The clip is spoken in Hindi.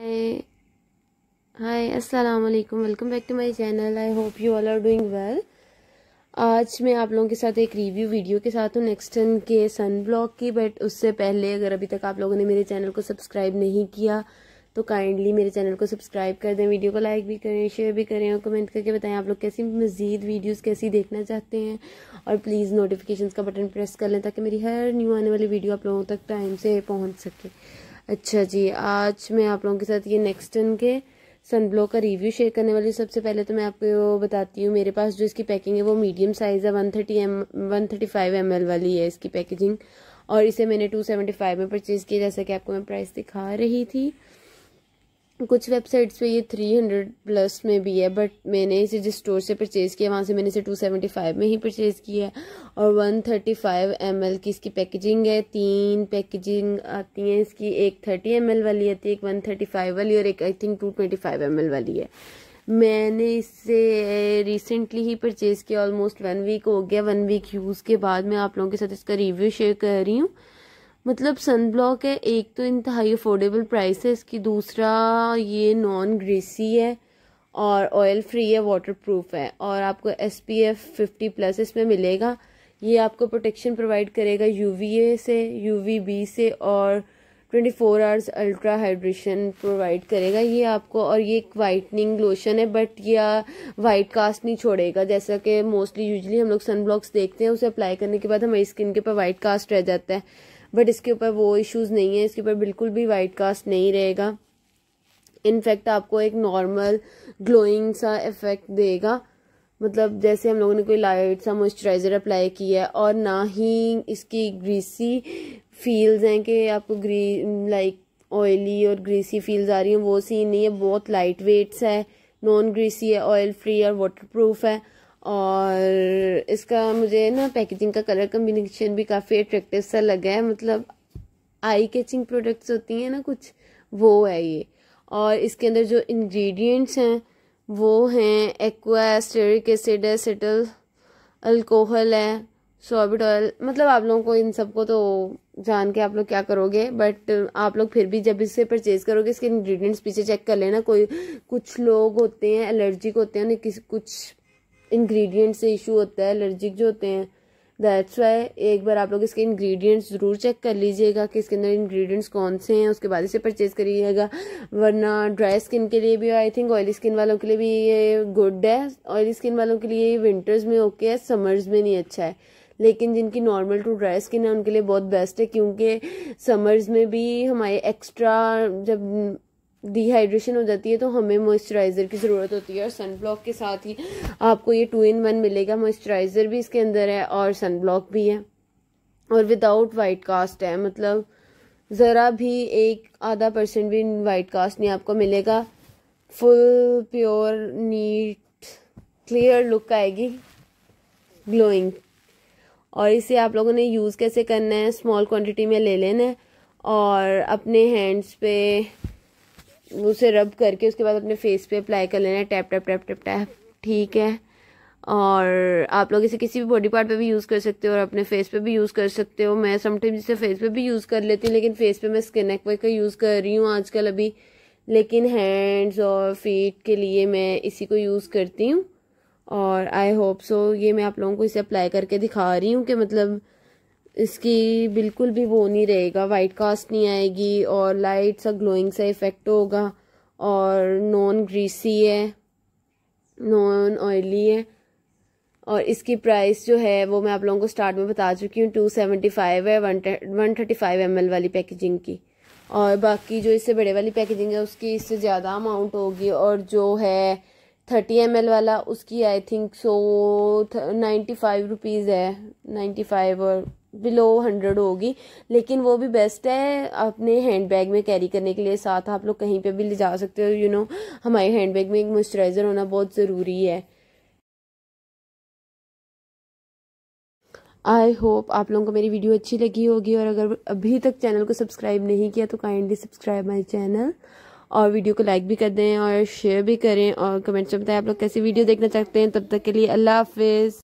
हाय अस्सलाम वालेकुम welcome back to my channel I hope you all are doing well आज मैं आप लोगों के साथ एक रिव्यू वीडियो के साथ हूँ नेक्स्ट टन के सन ब्लॉक की बट उससे पहले अगर अभी तक आप लोगों ने मेरे चैनल को सब्सक्राइब नहीं किया तो काइंडली मेरे चैनल को सब्सक्राइब कर दें वीडियो को लाइक भी करें शेयर भी करें और कमेंट करके बताएं आप लोग कैसी मज़ीद वीडियोस कैसी देखना चाहते हैं और प्लीज़ नोटिफिकेशंस का बटन प्रेस कर लें ताकि मेरी हर न्यू आने वाली वीडियो आप लोगों तक टाइम से पहुंच सके अच्छा जी आज मैं आप लोगों के साथ ये नेक्स्ट टन के सनब्लो का रिव्यू शेयर करने वाली सबसे पहले तो मैं आपको बताती हूँ मेरे पास जो इसकी पैकिंग है वो मीडियम साइज़ है one thirty M one thirty five M L वाली है इसकी पैकेजिंग और इसे मैंने टू सेवेंटी फाइव में परचेज़ किया जैसा कि आपको मैं प्राइस दिखा रही थी कुछ वेबसाइट्स पे ये थ्री हंड्रेड प्लस में भी है बट मैंने इसे जिस स्टोर से परचेज़ किया वहाँ से मैंने इसे टू सेवेंटी फाइव में ही परचेज़ किया है और one thirty five M L की इसकी पैकेजिंग है तीन पैकेजिंग आती हैं इसकी एक थर्टी एम एल वाली आती है एक वन थर्टी फाइव वाली और एक I think two twenty five M L वाली है मैंने इसे रिसेंटली ही परचेज़ किया ऑलमोस्ट वन वीक हो गया वन वीक यूज़ के बाद मैं आप लोगों के साथ इसका रिव्यू शेयर कर रही हूँ मतलब सन ब्लॉक है एक तो इंतहाई अफोर्डेबल प्राइस है इसकी दूसरा ये नॉन ग्रीसी है और ऑयल फ्री है वाटर प्रूफ है और आपको S P F fifty plus इसमें मिलेगा ये आपको प्रोटेक्शन प्रोवाइड करेगा यू वी ए से यू वी बी से और twenty four hours ultra hydration provide करेगा ये आपको और ये एक वाइटनिंग लोशन है बट ये वाइट कास्ट नहीं छोड़ेगा जैसा कि मोस्टली यूजली हम लोग सन ब्लॉक्स देखते हैं उसे अप्लाई करने के बाद हमारी स्किन के ऊपर वाइट कास्ट रह जाता है बट इसके ऊपर वो इश्यूज़ नहीं है इसके ऊपर बिल्कुल भी वाइट कास्ट नहीं रहेगा इनफैक्ट आपको एक नॉर्मल ग्लोइंग सा इफेक्ट देगा मतलब जैसे हम लोगों ने कोई लाइट सा मॉइस्चराइज़र अप्लाई किया है और ना ही इसकी ग्रीसी फील्स हैं कि आपको ग्री लाइक ऑयली और ग्रीसी फील्स आ रही हैं वो सीन नहीं है बहुत लाइट वेट्स है नॉन ग्रीसी है ऑयल फ्री और वाटर प्रूफ है और इसका मुझे ना पैकेजिंग का कलर कम्बिनेशन भी काफ़ी अट्रैक्टिव सा लगा है मतलब आई कैचिंग प्रोडक्ट्स होती हैं ना कुछ वो है ये और इसके अंदर जो इंग्रेडिएंट्स हैं वो हैं एक्वा स्टेरिक एसिड है सेटल अल्कोहल है सोबिट ऑयल मतलब आप लोगों को इन सबको तो जान के आप लोग क्या करोगे बट आप लोग फिर भी जब इसे परचेज करोगे इसके इंग्रेडिएंट्स पीछे चेक कर लेना कोई कुछ लोग होते हैं एलर्जिक होते हैं उन्हें किसी कुछ इंग्रेडिएंट से इशू होता है एलर्जिक जो होते हैं दैट्स वाई एक बार आप लोग इसके इंग्रेडिएंट्स ज़रूर चेक कर लीजिएगा कि इसके अंदर इंग्रेडिएंट्स कौन से हैं उसके बाद इसे परचेज़ करिएगा वरना ड्राई स्किन के लिए भी आई थिंक ऑयली स्किन वालों के लिए भी ये गुड है ऑयली स्किन वालों के लिए ये विंटर्स में ओके okay है समर्स में नहीं अच्छा है लेकिन जिनकी नॉर्मल टू ड्राई स्किन है उनके लिए बहुत बेस्ट है क्योंकि समर्स में भी हमारे एक्स्ट्रा जब डिहाइड्रेशन हो जाती है तो हमें मॉइस्चराइज़र की ज़रूरत होती है और सन ब्लॉक के साथ ही आपको ये टू इन वन मिलेगा मॉइस्चराइज़र भी इसके अंदर है और सन ब्लॉक भी है और विदाउट वाइट कास्ट है मतलब ज़रा भी एक आधा परसेंट भी वाइट कास्ट नहीं आपको मिलेगा full pure neat clear look आएगी ग्लोइंग और इसे आप लोगों ने यूज़ कैसे करना है स्मॉल क्वांटिटी में ले लेना है और अपने हैंड्स पे उसे रब करके उसके बाद अपने फेस पे अप्लाई कर लेना है tap tap tap tap tap ठीक है और आप लोग इसे किसी भी बॉडी पार्ट पे भी यूज़ कर सकते हो और अपने फेस पे भी यूज़ कर सकते हो मैं समटाइम्स इसे फेस पे भी यूज़ कर लेती हूँ लेकिन फेस पे मैं स्किन एक्वाइक का यूज़ कर रही हूँ आजकल अभी लेकिन हैंड्स और फीट के लिए मैं इसी को यूज़ करती हूँ और आई होप सो ये मैं आप लोगों को इसे अप्लाई करके दिखा रही हूँ कि मतलब इसकी बिल्कुल भी वो नहीं रहेगा वाइट कास्ट नहीं आएगी और लाइट सा ग्लोइंग सा इफ़ेक्ट होगा और नॉन ग्रीसी है नॉन ऑयली है और इसकी प्राइस जो है वो मैं आप लोगों को स्टार्ट में बता चुकी हूँ टू सेवेंटी फाइव है one thirty five M L वाली पैकेजिंग की और बाकी जो इससे बड़े वाली पैकेजिंग है उसकी इससे ज़्यादा अमाउंट होगी और जो है थर्टी एम एल वाला उसकी I think so ninety five rupees है नाइन्टी फाइव और बिलो हंड्रेड होगी लेकिन वो भी बेस्ट है अपने हैंड बैग में कैरी करने के लिए साथ आप लोग कहीं पे भी ले जा सकते हो यू नो हमारे हैंड बैग में एक मॉइस्चराइज़र होना बहुत ज़रूरी है आई होप आप लोगों को मेरी वीडियो अच्छी लगी होगी और अगर अभी तक चैनल को सब्सक्राइब नहीं किया तो काइंडली सब्सक्राइब माई चैनल और वीडियो को लाइक भी कर दें और शेयर भी करें और कमेंट्स में बताएं आप लोग कैसी वीडियो देखना चाहते हैं तब तक के लिए अल्लाह हाफिज़